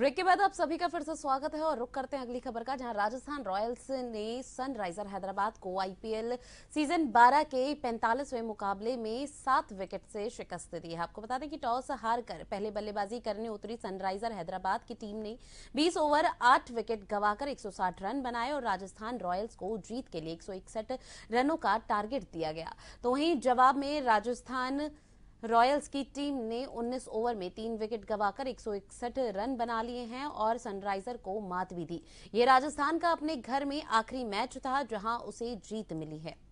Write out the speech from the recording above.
break के बाद आप सभी का फिर से स्वागत है और रुक करते हैं अगली खबर का जहां राजस्थान रॉयल्स ने सनराइजर हैदराबाद को आईपीएल सीजन 12 के 45वें मुकाबले में सात विकेट से शिकस्त दी है आपको बता दें कि टॉस हार कर पहले बल्लेबाजी करने उतरी सनराइजर हैदराबाद की टीम ने 20 ओवर आठ विकेट गवाकर एक रन बनाए और राजस्थान रॉयल्स को जीत के लिए एक रनों का टारगेट दिया गया तो वहीं जवाब में राजस्थान रॉयल्स की टीम ने 19 ओवर में तीन विकेट गवाकर 161 रन बना लिए हैं और सनराइजर को मात भी दी ये राजस्थान का अपने घर में आखिरी मैच था जहां उसे जीत मिली है